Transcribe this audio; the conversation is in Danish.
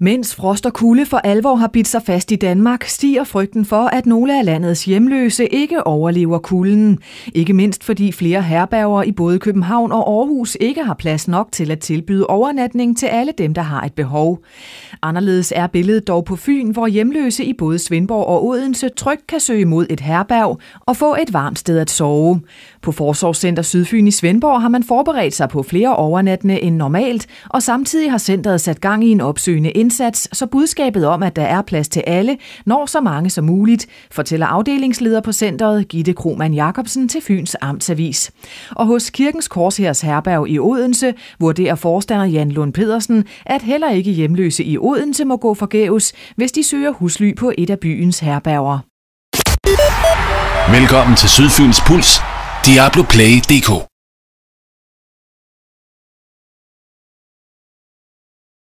Mens frost og kulde for alvor har bidt sig fast i Danmark, stiger frygten for, at nogle af landets hjemløse ikke overlever kulden. Ikke mindst fordi flere herberger i både København og Aarhus ikke har plads nok til at tilbyde overnatning til alle dem, der har et behov. Anderledes er billedet dog på Fyn, hvor hjemløse i både Svendborg og Odense trygt kan søge mod et herberg og få et varmt sted at sove. På Forsorgscenter Sydfyn i Svendborg har man forberedt sig på flere overnattende end normalt, og samtidig har centret sat gang i en opsøgende indsats, så budskabet om, at der er plads til alle, når så mange som muligt, fortæller afdelingsleder på centret Gitte Kromand Jacobsen til Fyns Amtsavis. Og hos Kirkens Korshærs Herberg i Odense vurderer forstander Jan Lund Pedersen, at heller ikke hjemløse i Odense må gå forgæves, hvis de søger husly på et af byens herberger. Velkommen til Sydfyns Puls, Diablo Play DK.